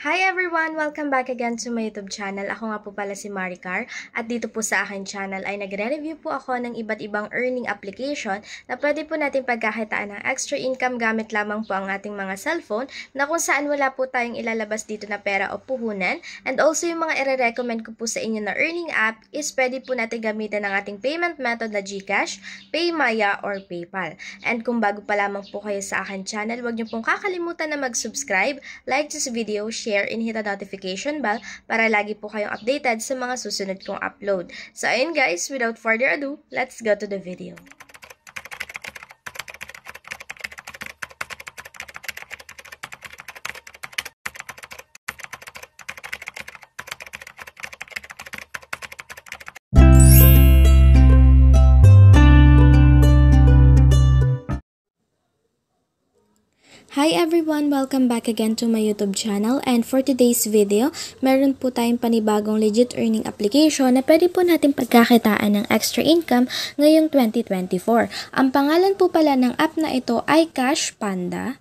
Hi everyone! Welcome back again to my YouTube channel. Ako nga po pala si Maricar at dito po sa akin channel ay nagre-review po ako ng iba't ibang earning application na pwede po natin pagkakitaan ng extra income gamit lamang po ang ating mga cellphone na kung saan wala po tayong ilalabas dito na pera o puhunan and also yung mga ire-recommend ko po sa inyo na earning app is pwede po natin gamitan ng ating payment method na GCash, PayMaya, or PayPal. And kung bago pa lamang po kayo sa akin channel, huwag niyo pong kakalimutan na mag-subscribe, like this video, share share, and hit the notification bell para lagi po kayong updated sa mga susunod kong upload. So ayun guys, without further ado, let's go to the video. Hi everyone! Welcome back again to my YouTube channel and for today's video, meron po tayong panibagong legit earning application na pwede po natin pagkakitaan ng extra income ngayong 2024. Ang pangalan po pala ng app na ito ay Cash Panda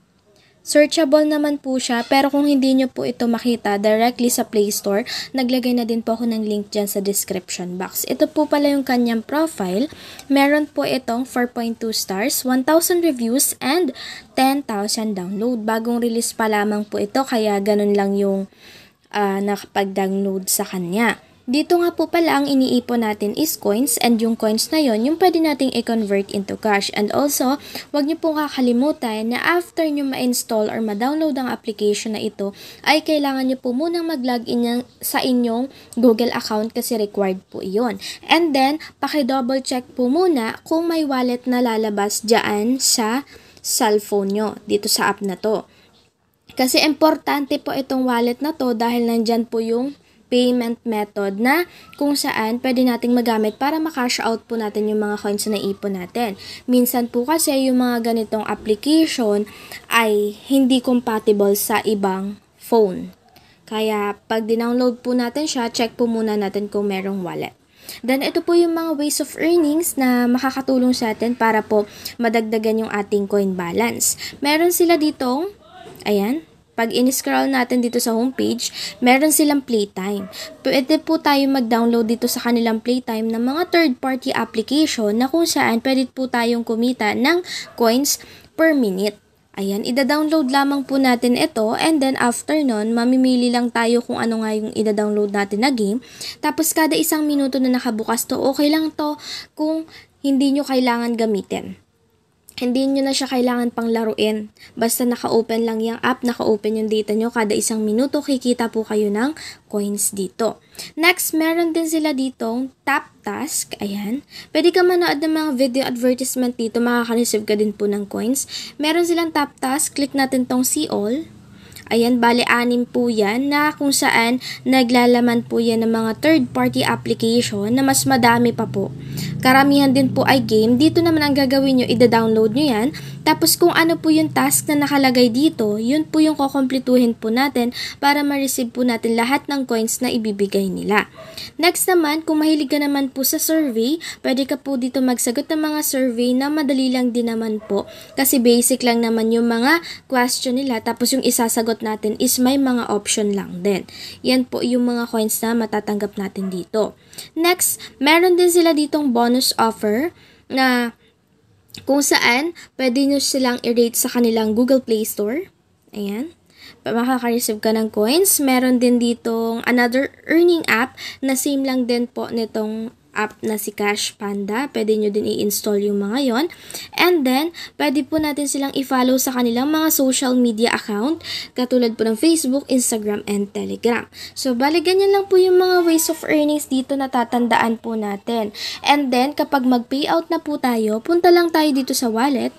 Searchable naman po siya, pero kung hindi nyo po ito makita directly sa Play Store, naglagay na din po ako ng link dyan sa description box. Ito po pala yung kanyang profile. Meron po itong 4.2 stars, 1,000 reviews, and 10,000 download. Bagong release pa lamang po ito, kaya ganun lang yung uh, nakapag-download sa kanya. Dito nga po pala ang iniipon natin is coins and yung coins na yon yung pwede nating i-convert into cash. And also, huwag niyo pong kakalimutan na after niyo ma-install or ma-download ang application na ito, ay kailangan niyo po munang mag-login sa inyong Google account kasi required po iyon. And then, paki-double check po muna kung may wallet na lalabas diyan sa cellphone nyo dito sa app na to. Kasi importante po itong wallet na to dahil nandyan po yung payment method na kung saan pwede nating magamit para makash out po natin yung mga coins na ipon natin. Minsan po kasi yung mga ganitong application ay hindi compatible sa ibang phone. Kaya pag dinownload po natin siya, check po muna natin kung merong wallet. Then ito po yung mga ways of earnings na makakatulong sa atin para po madagdagan yung ating coin balance. Meron sila ditong, ayan, pag in-scroll natin dito sa homepage, meron silang playtime. Pwede po tayo mag-download dito sa kanilang playtime ng mga third-party application na kung saan pwede po tayong kumita ng coins per minute. Ayan, ida-download lamang po natin ito and then after nun, mamimili lang tayo kung ano nga yung ida-download natin na game. Tapos kada isang minuto na nakabukas to, okay lang to kung hindi nyo kailangan gamitin hindi nyo na siya kailangan pang laruin. Basta naka-open lang yung app, naka-open yung data nyo. Kada isang minuto, kikita po kayo ng coins dito. Next, meron din sila dito, tap task. Ayan. Pwede ka manood ng mga video advertisement dito. Makaka-receive ka din po ng coins. Meron silang tap task. Click natin tong see all. Ayan, bale anim po yan na kung saan naglalaman po yan ng mga third-party application na mas madami pa po. Karamihan din po ay game. Dito naman ang gagawin nyo, i-download nyo yan tapos kung ano po yung task na nakalagay dito, yun po yung kukumpletuhin po natin para ma-receive po natin lahat ng coins na ibibigay nila. Next naman, kung mahilig ka naman po sa survey, pwede ka po dito magsagot ng mga survey na madali lang din naman po kasi basic lang naman yung mga question nila tapos yung isasagot natin is may mga option lang din. Yan po yung mga coins na matatanggap natin dito. Next, meron din sila ditong bonus offer na kung saan pwede nyo silang i-rate sa kanilang Google Play Store. Ayan. Makaka-receive ka ng coins. Meron din ditong another earning app na same lang din po nitong app na si Cash Panda. Pwede nyo din i-install yung mga yon. And then, pwede po natin silang i-follow sa kanilang mga social media account katulad po ng Facebook, Instagram, and Telegram. So, bali ganyan lang po yung mga ways of earnings dito na tatandaan po natin. And then, kapag mag-payout na po tayo, punta lang tayo dito sa wallet.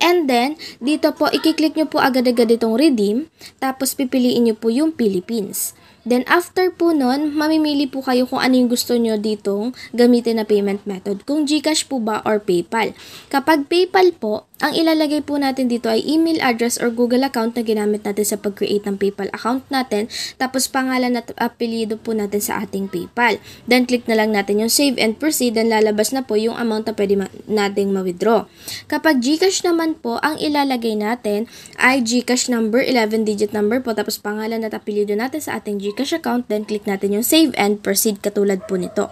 And then, dito po, ikiklik click nyo po agad-agad itong redeem, tapos pipiliin nyo po yung Philippines. Then after po nun, mamimili po kayo kung ano yung gusto nyo ditong gamitin na payment method. Kung Gcash po ba or PayPal. Kapag PayPal po, ang ilalagay po natin dito ay email address or Google account na ginamit natin sa pag-create ng PayPal account natin. Tapos pangalan at apelyido po natin sa ating PayPal. Then click na lang natin yung save and proceed and lalabas na po yung amount na pwede nating ma-withdraw. Kapag GCash naman po, ang ilalagay natin ay GCash number, 11 digit number po. Tapos pangalan at apelyido natin sa ating GCash account. Then click natin yung save and proceed katulad po nito.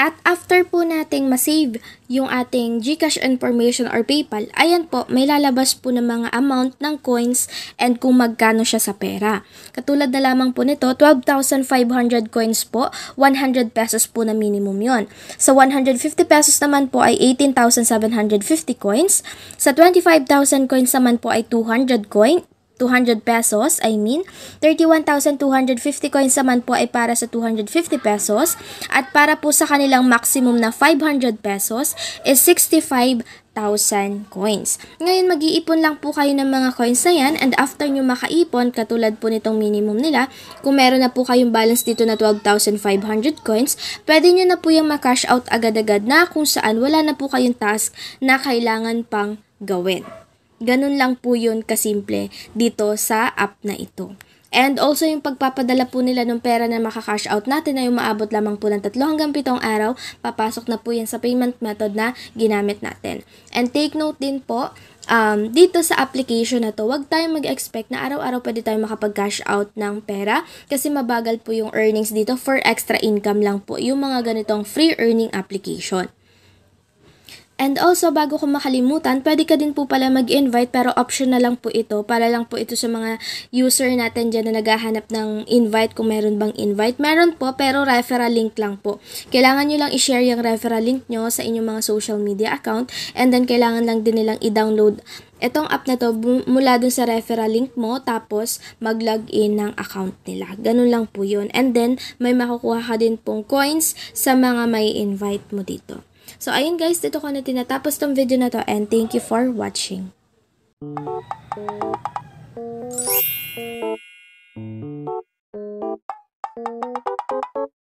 At after po nating masave yung ating GCash information or PayPal, ayan po, may lalabas po ng mga amount ng coins and kung magkano siya sa pera. Katulad na lamang po nito, 12,500 coins po, 100 pesos po na minimum yon. Sa 150 pesos naman po ay 18,750 coins. Sa 25,000 coins naman po ay 200 coins. 200 pesos, I mean, 31,250 coins naman po ay para sa 250 pesos at para po sa kanilang maximum na 500 pesos is 65,000 coins. Ngayon, mag-iipon lang po kayo ng mga coins na yan and after nyo makaipon, katulad po nitong minimum nila, kung meron na po kayong balance dito na 12,500 coins, pwede nyo na po yung ma-cash out agad-agad na kung saan wala na po kayong task na kailangan pang gawin. Ganun lang po yun kasimple dito sa app na ito. And also yung pagpapadala po nila ng pera na maka out natin ay umaabot lamang po ng 3 hanggang 7 araw, papasok na po yan sa payment method na ginamit natin. And take note din po, um, dito sa application na to, wag tayong mag-expect na araw-araw pwede tayong makapag-cash out ng pera kasi mabagal po yung earnings dito for extra income lang po yung mga ganitong free earning application. And also, bago ko makalimutan, pwede ka din po pala mag-invite pero option na lang po ito para lang po ito sa mga user natin dyan na naghahanap ng invite kung meron bang invite. Meron po pero referral link lang po. Kailangan nyo lang i-share yung referral link nyo sa inyong mga social media account and then kailangan lang din nilang i-download itong app na to mula dun sa referral link mo tapos mag-log in ng account nila. Ganun lang po yun. And then, may makukuha ka din pong coins sa mga may invite mo dito. So, ayun guys, dito ko na tinatapos tong video na to and thank you for watching. Thank you.